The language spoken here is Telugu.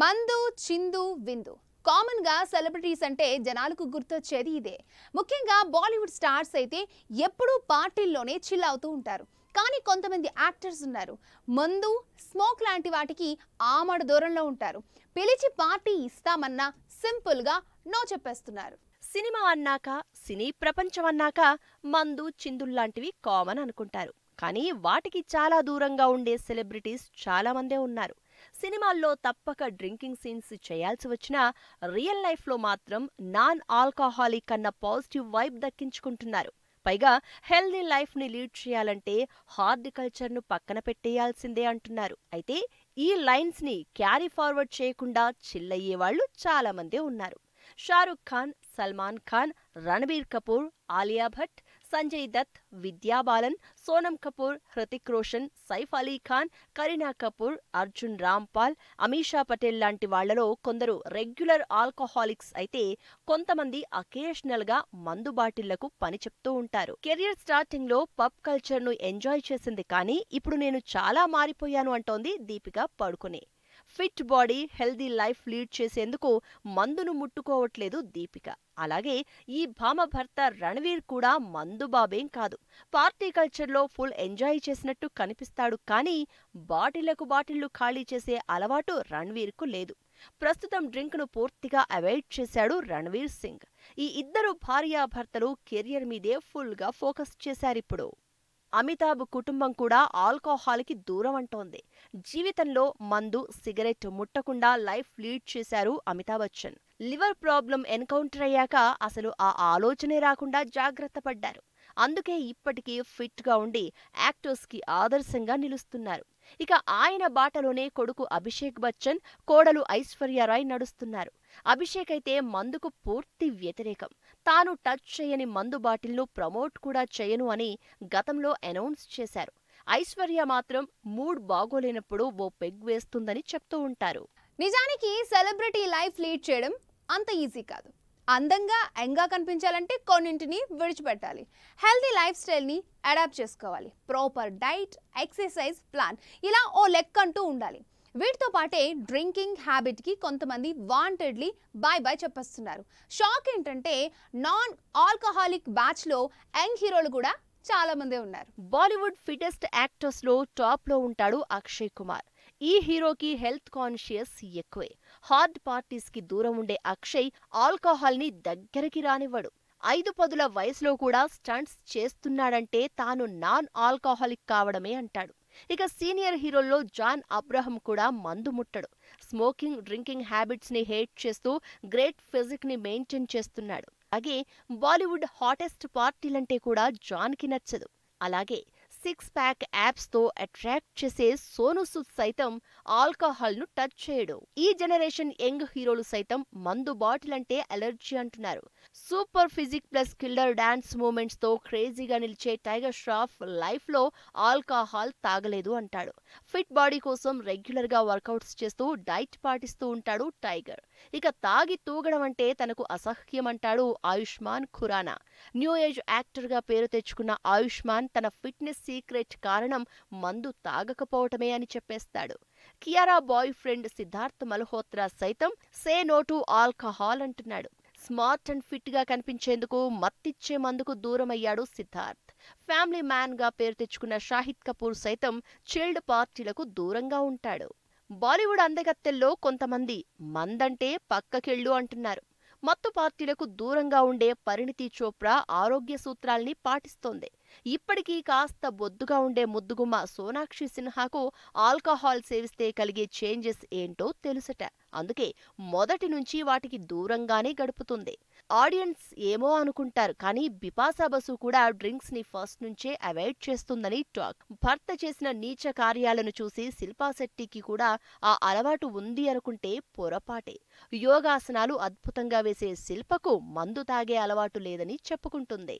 మందు చిందు విందు కామన్గా సెలబ్రిటీస్ అంటే జనాలకు గుర్తొచ్చేది ఇదే ముఖ్యంగా బాలీవుడ్ స్టార్స్ అయితే ఎప్పుడూ పార్టీల్లోనే చిల్ అవుతూ ఉంటారు కానీ కొంతమంది యాక్టర్స్ ఉన్నారు మందు స్మోక్ లాంటి వాటికి ఆమడ దూరంలో ఉంటారు పిలిచి పార్టీ ఇస్తామన్నా సింపుల్గా నో చెప్పేస్తున్నారు సినిమా అన్నాక సినీ ప్రపంచం అన్నాక మందు చిందుల్లాంటివి కామన్ అనుకుంటారు కానీ వాటికి చాలా దూరంగా ఉండే సెలబ్రిటీస్ చాలా మందే ఉన్నారు సినిమాల్లో తప్పక డ్రింకింగ్ సీన్స్ చేయాల్సి వచ్చినా రియల్ లైఫ్లో మాత్రం నాన్ ఆల్కహాలిక్ అన్న పాజిటివ్ వైబ్ దక్కించుకుంటున్నారు పైగా హెల్దీ లైఫ్ని లీడ్ చేయాలంటే హార్టికల్చర్ను పక్కన పెట్టేయాల్సిందే అంటున్నారు అయితే ఈ లైన్స్ని క్యారీ ఫార్వర్డ్ చేయకుండా చిల్లయ్యే వాళ్ళు చాలామందే ఉన్నారు షారుఖ్ ఖాన్ సల్మాన్ ఖాన్ రణబీర్ కపూర్ ఆలియా భట్ సంజయ్ దత్ విద్యా బాలన్ సోనం కపూర్ హృతిక్ రోషన్ సైఫ్ అలీ ఖాన్ కరీనా కపూర్ అర్జున్ రాంపాల్ అమీషా పటేల్ లాంటి వాళ్లలో కొందరు రెగ్యులర్ ఆల్కహాలిక్స్ అయితే కొంతమంది గా మందు బాటిళ్లకు పని చెప్తూ ఉంటారు కెరియర్ స్టార్టింగ్లో పబ్ కల్చర్ను ఎంజాయ్ చేసింది కానీ ఇప్పుడు నేను చాలా మారిపోయాను అంటోంది Deepika Padukone fit body healthy life lead చేసేందుకు మందును ముట్టుకోవట్లేదు దీపిక అలాగే ఈ భామ భర్త రణవీర్ కూడా మందు బాబేం కాదు పార్టీ కల్చర్లో ఫుల్ ఎంజాయ్ చేసినట్టు కనిపిస్తాడు కానీ బాటిళ్లకు బాటిళ్లు ఖాళీ చేసే అలవాటు రణ్వీర్కు లేదు ప్రస్తుతం డ్రింక్ను పూర్తిగా అవాయిడ్ చేశాడు రణ్వీర్ సింగ్ ఈ ఇద్దరు భార్యాభర్తలు కెరియర్ మీదే ఫుల్గా ఫోకస్ చేశారిప్పుడు అమితాబ్ కుటుంబం కూడా ఆల్కహాల్కి దూరం అంటోంది జీవితంలో మందు సిగరెట్ ముట్టకుండా లైఫ్ లీడ్ చేశారు Amitabh Bachchan liver problem encounter అయ్యాక అసలు ఆ ఆలోచనే రాకుండా జాగ్రత్త పడ్డారు అందుకే ఇప్పటికీ ఫిట్గా ఉండి యాక్టర్స్కి ఆదర్శంగా నిలుస్తున్నారు ఇక ఆయన బాటలోనే కొడుకు అభిషేక్ బచ్చన్ కోడలు ఐశ్వర్యరాయ్ నడుస్తున్నారు అభిషేక్ అయితే మందుకు పూర్తి వ్యతిరేకం తాను టచ్ చేయని మందు బాటిల్ను ప్రమోట్ కూడా చేయను అని గతంలో అనౌన్స్ చేశారు ఐశ్వర్య మాత్రం మూడ్ బాగోలేనప్పుడు ఓ పెగ్ వేస్తుందని చెప్తూ ఉంటారు నిజానికి సెలబ్రిటీ లైఫ్ లీడ్ చేయడం అంత ఈజీ కాదు అందంగా ఎంగా కనిపించాలంటే కొన్నింటిని విడిచిపెట్టాలి హెల్తీ లైఫ్ స్టైల్ని అడాప్ట్ చేసుకోవాలి ప్రాపర్ డైట్ ఎక్సర్సైజ్ ప్లాన్ ఇలా ఓ లెక్క అంటూ ఉండాలి వీటితో పాటే డ్రింకింగ్ హ్యాబిట్కి కొంతమంది వాంటెడ్లీ బాయ్ బాయ్ చెప్పేస్తున్నారు షాక్ ఏంటంటే నాన్ ఆల్కహాలిక్ బ్యాచ్లో యంగ్ హీరోలు కూడా చాలామందే ఉన్నారు బాలీవుడ్ ఫిటెస్ట్ యాక్టర్స్లో టాప్లో ఉంటాడు అక్షయ్ కుమార్ ఈ హీరోకి హెల్త్ కాన్షియస్ ఎక్కువే హార్డ్ పార్టీస్కి దూరం ఉండే అక్షయ్ ఆల్కహాల్ని దగ్గరికి రానివ్వడు ఐదు పదుల వయసులో కూడా స్టంట్స్ చేస్తున్నాడంటే తాను నాన్ ఆల్కహాలిక్ కావడమే అంటాడు ఇక సీనియర్ హీరోల్లో జాన్ అబ్రహం కూడా మందు ముట్టడు స్మోకింగ్ డ్రింకింగ్ హ్యాబిట్స్ ని హేట్ చేస్తూ గ్రేట్ ఫిజిక్ ని మెయింటైన్ చేస్తున్నాడు అలాగే బాలీవుడ్ హాటెస్ట్ పార్టీలంటే కూడా జాన్కి నచ్చదు అలాగే సిక్స్ ప్యాక్ యాప్స్తో అట్రాక్ట్ చేసే సోను సూద్ సైతం ఆల్కహాల్ ను టచ్ చేయడు ఈ జనరేషన్ యంగ్ హీరోలు సైతం మందు బాటిల్ అంటే అలర్జీ అంటున్నారు super physique plus killer dance మూమెంట్స్తో క్రేజీగా నిలిచే టైగర్ ష్రాఫ్ లైఫ్లో ఆల్కహాల్ తాగలేదు అంటాడు ఫిట్ బాడీ కోసం రెగ్యులర్ గా వర్కౌట్స్ చేస్తూ డైట్ పాటిస్తూ ఉంటాడు టైగర్ ఇక తాగి తూగడం అంటే తనకు అసహ్యం అంటాడు ఆయుష్మాన్ ఖురానా న్యూ ఏజ్ యాక్టర్గా పేరు తెచ్చుకున్న ఆయుష్మాన్ తన ఫిట్నెస్ సీక్రెట్ కారణం మందు తాగకపోవటమే అని చెప్పేస్తాడు కియారా బాయ్ ఫ్రెండ్ సిద్ధార్థ్ మల్హోత్రా సైతం సే నో టు ఆల్కహాల్ అంటున్నాడు స్మార్ట్ అండ్ ఫిట్గా కనిపించేందుకు మత్తిచ్చే మందుకు దూరమయ్యాడు సిద్ధార్థ్ ఫ్యామిలీ మ్యాన్గా పేరు తెచ్చుకున్న షాహిద్ కపూర్ సైతం చైల్డ్ పార్టీలకు దూరంగా ఉంటాడు బాలీవుడ్ అందగత్తెల్లో కొంతమంది మందంటే పక్కకెళ్ళు అంటున్నారు మత్తు పార్టీలకు దూరంగా ఉండే పరిణితి చోప్రా ఆరోగ్య సూత్రాల్ని పాటిస్తోంది ఇప్పటికీ కాస్త బొద్దుగా ఉండే ముద్దుగుమ్మ సోనాక్షి సిన్హాకు ఆల్కహాల్ సేవిస్తే కలిగే చేంజెస్ ఏంటో తెలుసట అందుకే మొదటి నుంచి వాటికి దూరంగానే గడుపుతుంది ఆడియన్స్ ఏమో అనుకుంటారు కానీ బిపాసా బసు కూడా డ్రింక్స్ ని ఫస్ట్ నుంచే అవాయిడ్ చేస్తుందని టాక్ భర్త చేసిన నీచ కార్యాలను చూసి శిల్పాశెట్టికి కూడా ఆ అలవాటు ఉంది అనుకుంటే పొరపాటే యోగాసనాలు అద్భుతంగా వేసే శిల్పకు మందు తాగే అలవాటు లేదని చెప్పుకుంటుంది